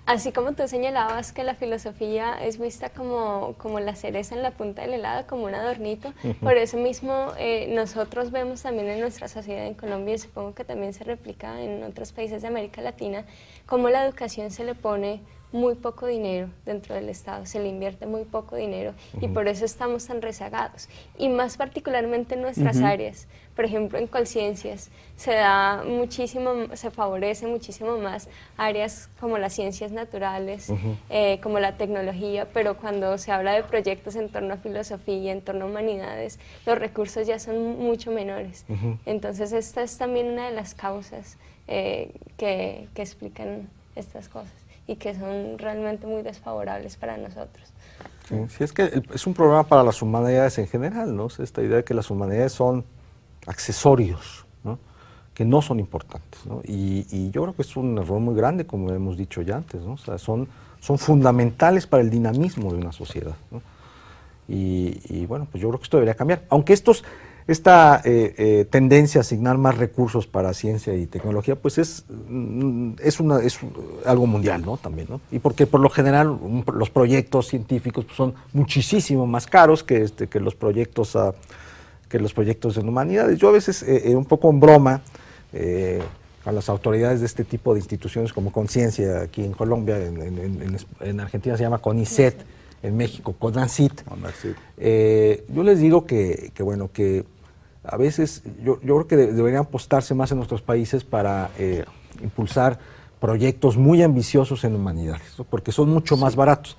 así como tú señalabas que la filosofía es vista como, como la cereza en la punta del helado, como un adornito, por eso mismo nosotros vemos también en nuestra sociedad en Colombia, y supongo que también se replica en otros países de América Latina, cómo la educación se le pone muy poco dinero dentro del Estado, se le invierte muy poco dinero y por eso estamos tan rezagados. Y más particularmente en nuestras áreas, por ejemplo en conciencias, se da muchísimo, se favorece muchísimo más áreas como las ciencias naturales, eh, como la tecnología, pero cuando se habla de proyectos en torno a filosofía y en torno a humanidades, los recursos ya son mucho menores. Entonces esta es también una de las causas eh, que explican estas cosas y que son realmente muy desfavorables para nosotros. Sí, es que es un problema para las humanidades en general, ¿no? Esta idea de que las humanidades son accesorios, ¿no? que no son importantes. ¿no? Y, yo creo que es un error muy grande, como hemos dicho ya antes. ¿no? O sea, son, son fundamentales para el dinamismo de una sociedad. ¿no? Y, y, bueno, pues yo creo que esto debería cambiar. Aunque estos, esta eh, eh, tendencia a asignar más recursos para ciencia y tecnología, pues es, mm, es, una, algo mundial, ¿no? También, ¿no? Y porque por lo general los proyectos científicos pues, son muchísimo más caros que, este, los proyectos en que los proyectos de humanidades. Yo a veces, eh, un poco en broma, a las autoridades de este tipo de instituciones como Conciencia aquí en Colombia, en, Argentina se llama CONICET, en México CONACIT. yo les digo que bueno, que a veces yo, creo que deberían apostarse más en nuestros países para eh, impulsar proyectos muy ambiciosos en humanidades, porque son mucho más baratos.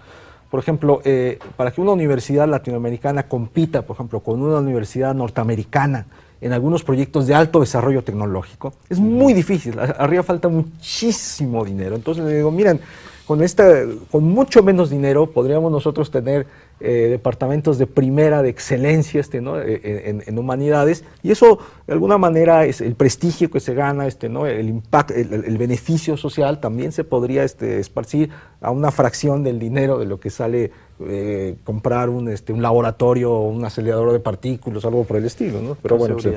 Por ejemplo, eh, para que una universidad latinoamericana compita, por ejemplo, con una universidad norteamericana en algunos proyectos de alto desarrollo tecnológico, es muy difícil. Arriba falta muchísimo dinero. Entonces le digo, miren, con, esta, con mucho menos dinero podríamos nosotros tener eh, departamentos de primera, de excelencia este, eh, en, humanidades. Y eso, de alguna manera, es el prestigio que se gana, este, ¿no? el, impacto el, beneficio social también se podría este, esparcir a una fracción del dinero de lo que sale eh, comprar un, este, un laboratorio o un acelerador de partículas, algo por el estilo. Pero bueno, pues,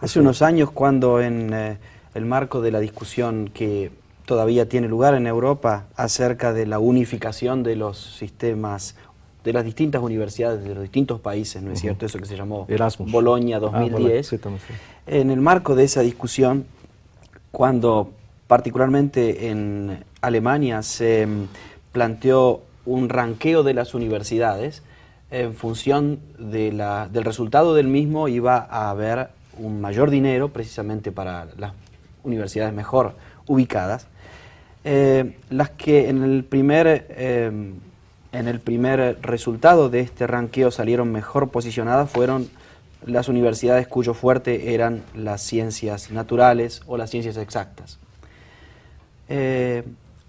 Hace unos años, cuando en el marco de la discusión que todavía tiene lugar en Europa acerca de la unificación de los sistemas de las distintas universidades de los distintos países, ¿no es cierto? Eso que se llamó Erasmus. Bolonia 2010. Ah, en el marco de esa discusión, cuando particularmente en Alemania se mm, planteó un ranqueo de las universidades, en función del resultado del mismo iba a haber un mayor dinero precisamente para las universidades mejor ubicadas. Eh, las que en el primer em, en el primer resultado de este ranqueo salieron mejor posicionadas fueron las universidades cuyo fuerte eran las ciencias naturales o las ciencias exactas. Eh,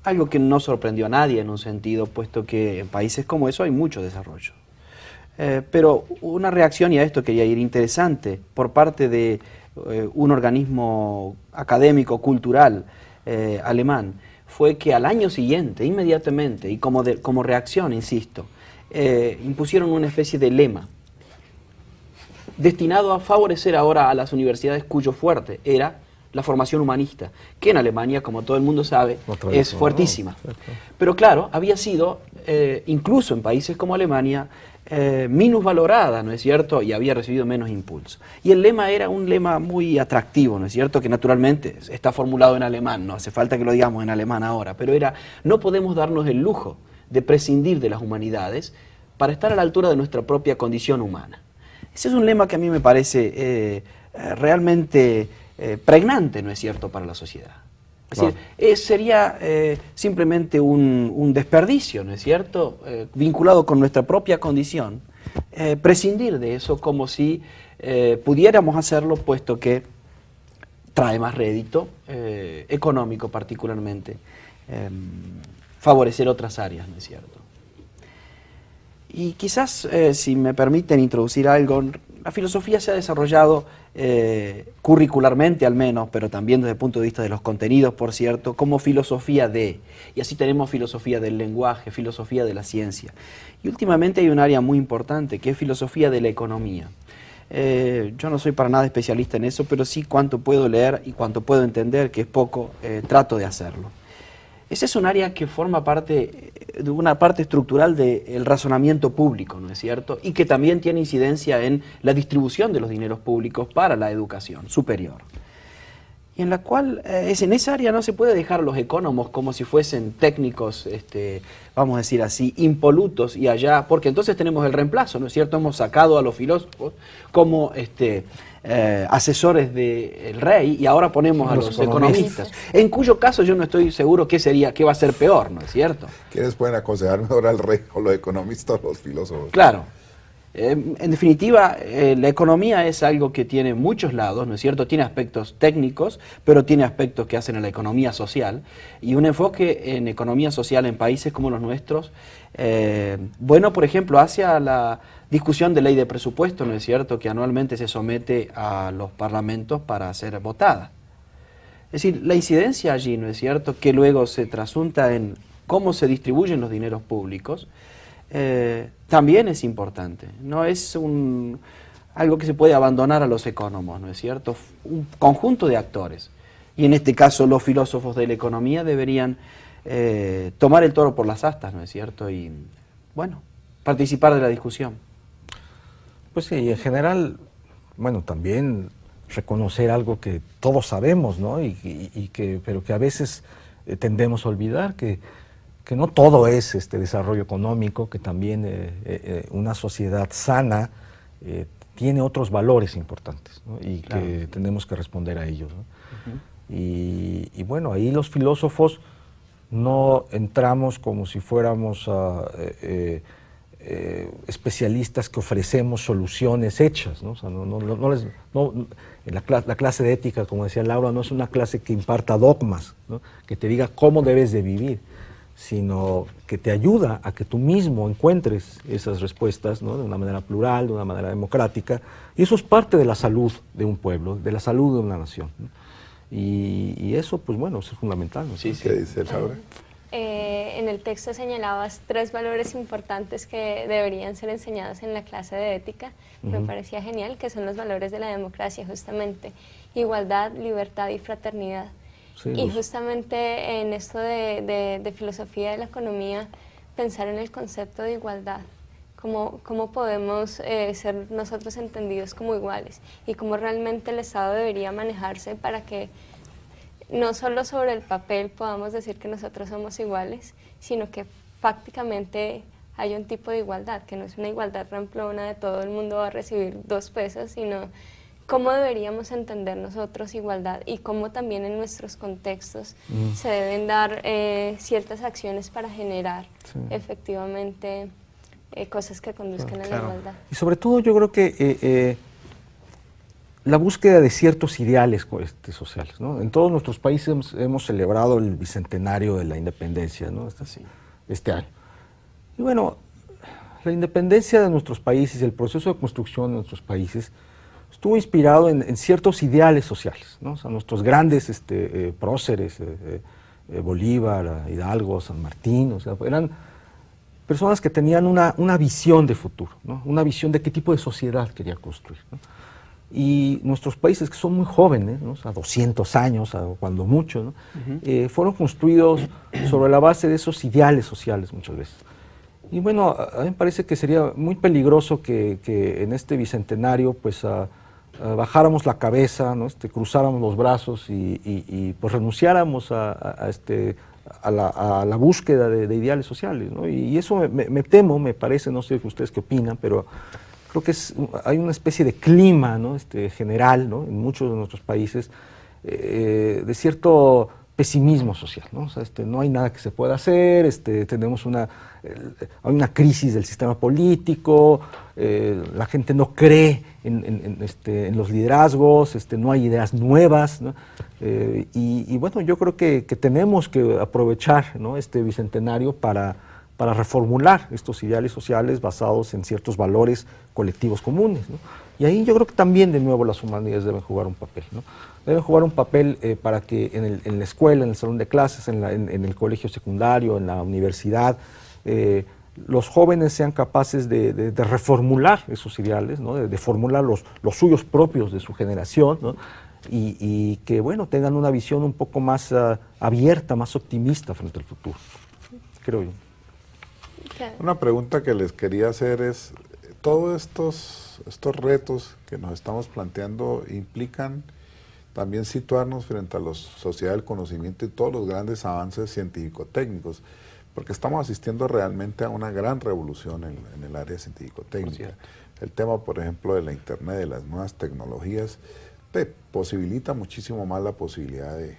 algo que no sorprendió a nadie en un sentido, puesto que en países como eso hay mucho desarrollo. Eh, pero una reacción, y a esto quería ir interesante, por parte de un organismo académico, cultural, alemán, fue que al año siguiente, inmediatamente, y como, como reacción, insisto, eh, impusieron una especie de lema destinado a favorecer ahora a las universidades cuyo fuerte era la formación humanista, que en Alemania, como todo el mundo sabe, es fuertísima. Pero claro, había sido, eh, incluso en países como Alemania, eh, valorada, ¿no es cierto? Y había recibido menos impulso. Y el lema era un lema muy atractivo, ¿no es cierto? Que naturalmente está formulado en alemán, no hace falta que lo digamos en alemán ahora, pero era, no podemos darnos el lujo de prescindir de las humanidades para estar a la altura de nuestra propia condición humana. Ese es un lema que a mí me parece eh, eh, realmente eh, pregnante, ¿no es cierto?, para la sociedad. Es decir, eh, sería eh, simplemente un, desperdicio, ¿no es cierto?, eh, vinculado con nuestra propia condición, prescindir de eso como si pudiéramos hacerlo, puesto que trae más rédito económico particularmente, em, favorecer otras áreas, ¿no es cierto? Y quizás, si me permiten introducir algo la filosofía se ha desarrollado eh, curricularmente al menos, pero también desde el punto de vista de los contenidos, por cierto, como filosofía de. Y así tenemos filosofía del lenguaje, filosofía de la ciencia. Y últimamente hay un área muy importante, que es filosofía de la economía. Eh, yo no soy para nada especialista en eso, pero sí cuanto puedo leer y cuanto puedo entender, que es poco, eh, trato de hacerlo. Ese es un área que forma parte eh, de una parte estructural del razonamiento público, ¿no es cierto? Y que también tiene incidencia en la distribución de los dineros públicos para la educación superior y en la cual eh, es en esa área no se puede dejar los economos como si fuesen técnicos, este, vamos a decir así, impolutos y allá, porque entonces tenemos el reemplazo, ¿no es cierto? Hemos sacado a los filósofos como este, eh, asesores del rey y ahora ponemos a los, economistas. en cuyo caso yo no estoy seguro qué sería, qué va a ser peor, ¿no es cierto? ¿Quiénes pueden aconsejarme ahora al rey o los economistas o los filósofos? Claro. Em, en definitiva, eh, la economía es algo que tiene muchos lados, ¿no es cierto? Tiene aspectos técnicos, pero tiene aspectos que hacen a la economía social. Y un enfoque en economía social en países como los nuestros, eh, bueno, por ejemplo, hacia la discusión de ley de presupuesto, ¿no es cierto?, que anualmente se somete a los parlamentos para ser votada. Es decir, la incidencia allí, ¿no es cierto?, que luego se trasunta en cómo se distribuyen los dineros públicos eh, también es importante. No es un, algo que se puede abandonar a los economos, ¿no es cierto? Un conjunto de actores. Y en este caso los filósofos de la economía deberían eh, tomar el toro por las astas, ¿no es cierto? Y, bueno, participar de la discusión. Pues sí, y en general, bueno, también reconocer algo que todos sabemos, ¿no? y que, pero que a veces eh, tendemos a olvidar, que que no todo es este desarrollo económico, que también eh, eh, eh, una sociedad sana tiene otros valores importantes y que tenemos que responder a ellos. y, bueno, ahí los filósofos no entramos como si fuéramos ah, especialistas que ofrecemos soluciones hechas. la, la, clase de ética, como decía Laura, no es una clase que imparta dogmas, que te diga cómo debes de vivir sino que te ayuda a que tú mismo encuentres esas respuestas de una manera plural, de una manera democrática. Y eso es parte de la salud de un pueblo, de la salud de una nación. Y, eso, pues bueno, es fundamental. ¿Qué dice Laura? Eh, en el texto señalabas tres valores importantes que deberían ser enseñados en la clase de ética. Me parecía genial que son los valores de la democracia, justamente. Igualdad, libertad y fraternidad y justamente en esto de, de, filosofía de la economía, pensar en el concepto de igualdad, cómo, cómo podemos eh, ser nosotros entendidos como iguales y cómo realmente el Estado debería manejarse para que no solo sobre el papel podamos decir que nosotros somos iguales, sino que prácticamente hay un tipo de igualdad, que no es una igualdad ramplona de todo el mundo va a recibir dos pesos, sino cómo deberíamos entender nosotros igualdad y cómo también en nuestros contextos mm. se deben dar eh, ciertas acciones para generar efectivamente eh, cosas que conduzcan a la igualdad. Y sobre todo yo creo que eh, la búsqueda de ciertos ideales este, sociales. En todos nuestros países hemos, celebrado el bicentenario de la independencia ¿no? este, este año. Y bueno, la independencia de nuestros países, el proceso de construcción de nuestros países, estuvo inspirado en, ciertos ideales sociales, ¿no? o sea, nuestros grandes este, eh, próceres, eh, eh, Bolívar, Hidalgo, San Martín, o sea, eran personas que tenían una, una visión de futuro, ¿no? una visión de qué tipo de sociedad quería construir. ¿no? Y nuestros países, que son muy jóvenes, ¿no? o sea, 200 años, cuando mucho, ¿no? fueron construidos sobre la base de esos ideales sociales muchas veces. Y bueno, a, mí me parece que sería muy peligroso que, que en este bicentenario, pues, a, eh, bajáramos la cabeza, ¿no? Este, cruzáramos los brazos y, pues renunciáramos a, este, a la, búsqueda de, ideales sociales. Y, eso me, temo, me parece, no sé ustedes qué opinan, pero creo que es, hay una especie de clima este, general en muchos de nuestros países eh, de cierto pesimismo social, ¿no? este, no hay nada que se pueda hacer, este, tenemos una, hay una crisis del sistema político, eh, la gente no cree este, en, los liderazgos, este, no hay ideas nuevas, ¿no? Eh, y, bueno, yo creo que, tenemos que aprovechar este bicentenario para, para reformular estos ideales sociales basados en ciertos valores colectivos comunes, ¿no? Y ahí yo creo que también de nuevo las humanidades deben jugar un papel, ¿no? deben jugar un papel eh, para que en, la escuela, en el salón de clases, en, el colegio secundario, en la universidad, eh, los jóvenes sean capaces de, reformular esos ideales, de, formular los, los, suyos propios de su generación, y, que bueno, tengan una visión un poco más ah, abierta, más optimista frente al futuro, creo yo. Una pregunta que les quería hacer es, ¿todos estos, estos retos que nos estamos planteando implican también situarnos frente a la sociedad del conocimiento y todos los grandes avances científico-técnicos, porque estamos asistiendo realmente a una gran revolución en, el área científico-técnica. El tema, por ejemplo, de la Internet, de las nuevas tecnologías, posibilita muchísimo más la posibilidad de,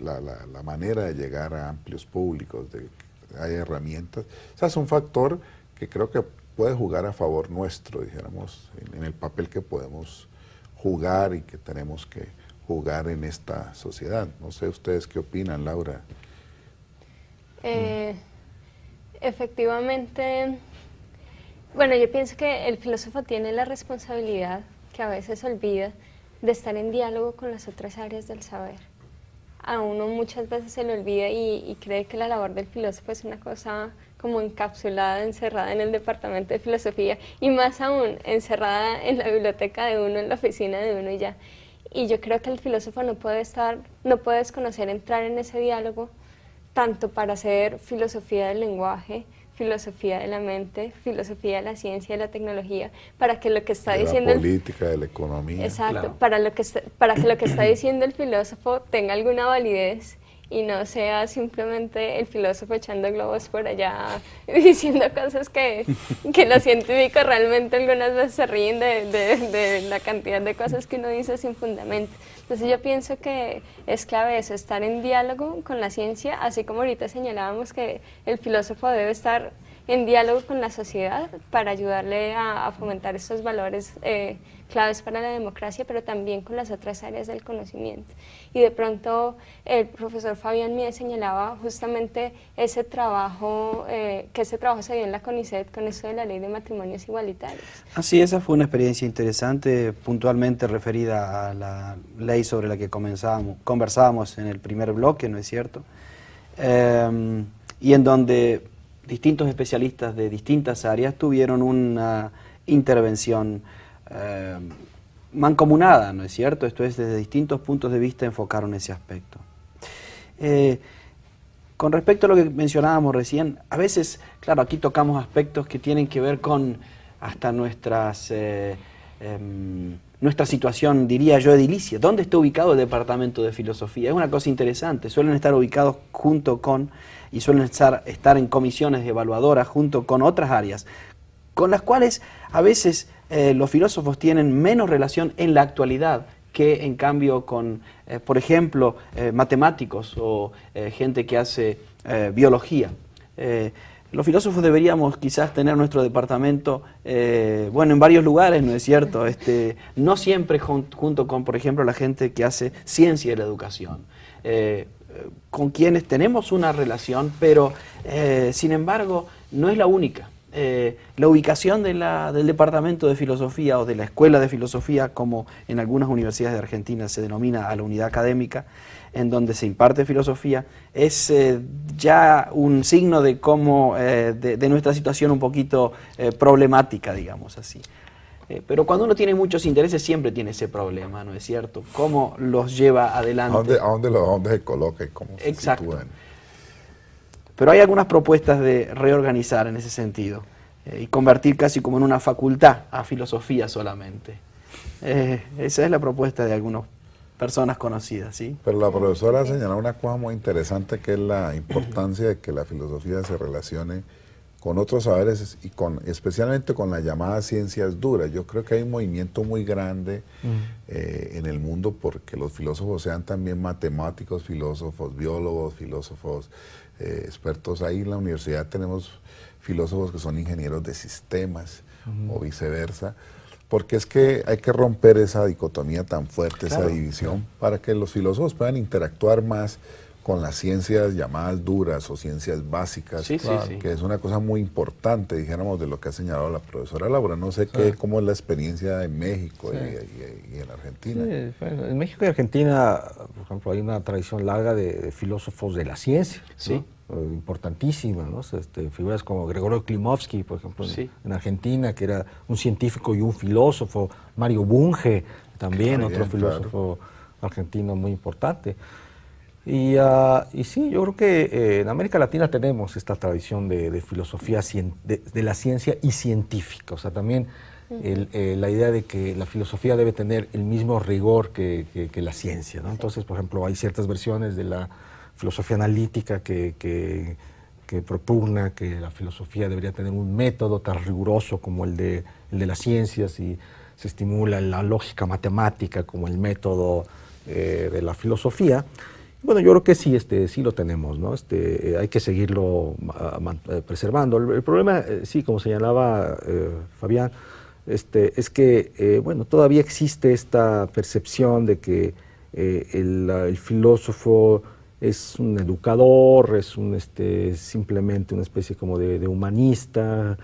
la, manera de llegar a amplios públicos, de que herramientas. O sea, es un factor que creo que puede jugar a favor nuestro, dijéramos, en el papel que podemos jugar y que tenemos que, jugar en esta sociedad. No sé ustedes qué opinan, Laura. Eh, efectivamente, bueno, yo pienso que el filósofo tiene la responsabilidad, que a veces olvida, de estar en diálogo con las otras áreas del saber. A uno muchas veces se le olvida y cree que la labor del filósofo es una cosa como encapsulada, encerrada en el departamento de filosofía y más aún encerrada en la biblioteca de uno, en la oficina de uno y ya. Y yo creo que el filósofo no puede estar, no puede desconocer entrar en ese diálogo, tanto para hacer filosofía del lenguaje, filosofía de la mente, filosofía de la ciencia y la tecnología, para que lo que está diciendo... La política, de la economía. Exacto, para, lo que, para que lo que está diciendo el filósofo tenga alguna validez y no sea simplemente el filósofo echando globos por allá diciendo cosas que, que los científicos realmente algunas veces se ríen de, de, de, la cantidad de cosas que uno dice sin fundamento. Entonces yo pienso que es clave eso, estar en diálogo con la ciencia, así como ahorita señalábamos que el filósofo debe estar en diálogo con la sociedad para ayudarle a, fomentar estos valores eh, claves para la democracia, pero también con las otras áreas del conocimiento. Y de pronto el profesor Fabián me señalaba justamente ese trabajo, eh, que ese trabajo se dio en la CONICET con eso de la ley de matrimonios igualitarios. Así, esa fue una experiencia interesante, puntualmente referida a la ley sobre la que comenzábamos, conversábamos en el primer bloque, ¿no es cierto? Em, y en donde distintos especialistas de distintas áreas tuvieron una intervención eh, mancomunada, ¿no es cierto? Esto es, desde distintos puntos de vista enfocaron ese aspecto. Eh, con respecto a lo que mencionábamos recién, a veces, claro, aquí tocamos aspectos que tienen que ver con hasta nuestras... Eh, em, nuestra situación, diría yo, edilicia. ¿Dónde está ubicado el Departamento de Filosofía? Es una cosa interesante. Suelen estar ubicados junto con y suelen estar, estar en comisiones evaluadoras junto con otras áreas, con las cuales a veces eh, los filósofos tienen menos relación en la actualidad que en cambio con, eh, por ejemplo, eh, matemáticos o gente que hace biología. los filósofos deberíamos quizás tener nuestro departamento, bueno, en varios lugares, ¿no es cierto? Este, no siempre junto con, por ejemplo, la gente que hace ciencia y la educación con quienes tenemos una relación, pero eh, sin embargo no es la única. Eh, la ubicación del Departamento de Filosofía o de la Escuela de Filosofía, como en algunas universidades de Argentina se denomina a la unidad académica, en donde se imparte filosofía, es eh, ya un signo de cómo, de, nuestra situación un poquito problemática, digamos así. Eh, pero cuando uno tiene muchos intereses siempre tiene ese problema, ¿no es cierto? ¿Cómo los lleva adelante? ¿A dónde, se coloque, cómo se Exacto. Pero hay algunas propuestas de reorganizar en ese sentido eh, y convertir casi como en una facultad a filosofía solamente. Eh, esa es la propuesta de algunas personas conocidas, ¿sí? Pero la profesora señaló una cosa muy interesante que es la importancia de que la filosofía se relacione con otros saberes y con, especialmente con la llamada ciencias duras. Yo creo que hay un movimiento muy grande mm. eh, en el mundo porque los filósofos sean también matemáticos, filósofos, biólogos, filósofos, eh, expertos. Ahí en la universidad tenemos filósofos que son ingenieros de sistemas o viceversa. Porque es que hay que romper esa dicotomía tan fuerte, esa división, para que los filósofos puedan interactuar más con las ciencias llamadas duras o ciencias básicas, que es una cosa muy importante, dijéramos, de lo que ha señalado la profesora Laura. No sé qué, cómo es la experiencia en México y, en Argentina. en México y Argentina, por ejemplo, hay una tradición larga de, filósofos de la ciencia. Sí. Eh, importantísima, ¿no? Este, figuras como Gregorio Klimovsky, por ejemplo, en, Argentina, que era un científico y un filósofo, Mario Bunge, también otro filósofo argentino muy importante. Ah, y, sí, yo creo que eh, en América Latina tenemos esta tradición de, filosofía de, la ciencia y científica. O sea, también eh, la idea de que la filosofía debe tener el mismo rigor que, la ciencia. Entonces, por ejemplo, hay ciertas versiones de la filosofía analítica que, propugna que la filosofía debería tener un método tan riguroso como el de, el de las ciencias y se estimula la lógica matemática como el método eh, de la filosofía. Bueno, yo creo que sí, este, sí lo tenemos, ¿no? Este, eh, hay que seguirlo ah, eh, preservando. El, problema, eh, sí, como señalaba Fabián, este, es que, bueno, todavía existe esta percepción de que el, filósofo es un educador, es un, este, simplemente una especie como de humanista,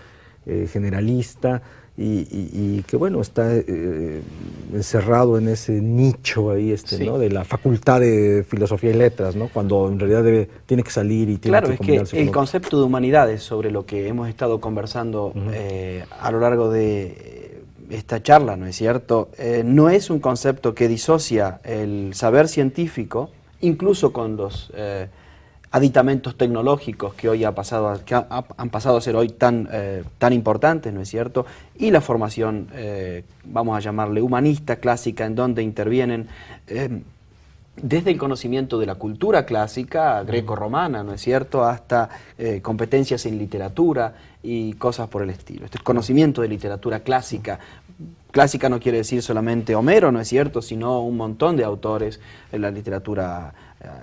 generalista, y, y, que bueno, está eh, encerrado en ese nicho ahí este, ¿no? de la facultad de filosofía y letras, ¿no? cuando en realidad debe, tiene que salir y tiene que que Claro, es que el concepto de humanidades sobre lo que hemos estado conversando eh, a lo largo de eh, esta charla, ¿no es cierto? no es un concepto que disocia el saber científico, incluso con los aditamentos tecnológicos que hoy ha pasado han pasado a ser hoy tan, eh, tan importantes, ¿no es cierto? Y la formación, eh, vamos a llamarle humanista clásica, en donde intervienen eh, desde el conocimiento de la cultura clásica greco-romana, ¿no es cierto?, hasta competencias en literatura y cosas por el estilo. Este conocimiento de literatura clásica. Clásica no quiere decir solamente Homero, ¿no es cierto?, sino un montón de autores en la literatura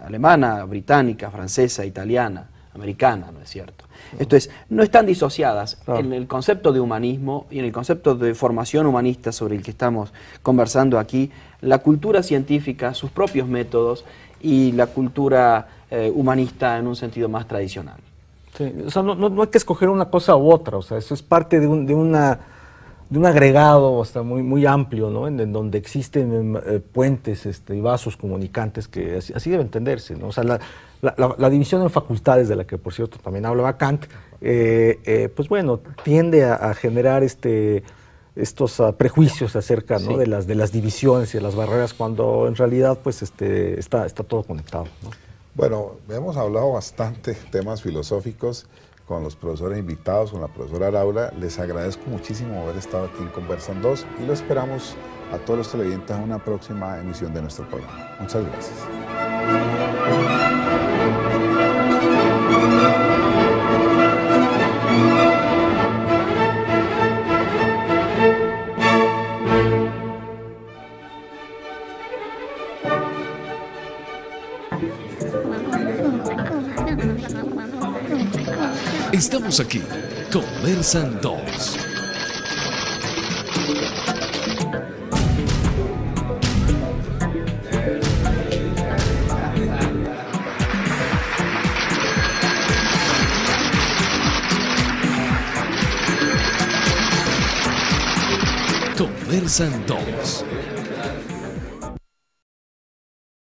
alemana, británica, francesa, italiana, americana, ¿no es cierto? Esto es, no están disociadas en el concepto de humanismo y en el concepto de formación humanista sobre el que estamos conversando aquí, la cultura científica, sus propios métodos y la cultura eh, humanista en un sentido más tradicional. o sea, no, hay que escoger una cosa u otra, o sea, eso es parte de una de un agregado hasta muy, muy amplio, ¿no? En, donde existen em, eh, puentes este, y vasos comunicantes que así, debe entenderse, O sea, la, división en facultades, de la que por cierto también hablaba Kant, eh, eh, pues bueno, tiende a, generar este, estos ah, prejuicios acerca de, las, de las divisiones y de las barreras, cuando en realidad pues, este, está, está todo conectado. Bueno, hemos hablado bastante temas filosóficos con los profesores invitados, con la profesora Laura. Les agradezco muchísimo haber estado aquí en Conversan 2 y lo esperamos a todos los televidentes en una próxima emisión de nuestro programa. Muchas gracias. Estamos aquí, conversan dos. Conversan dos.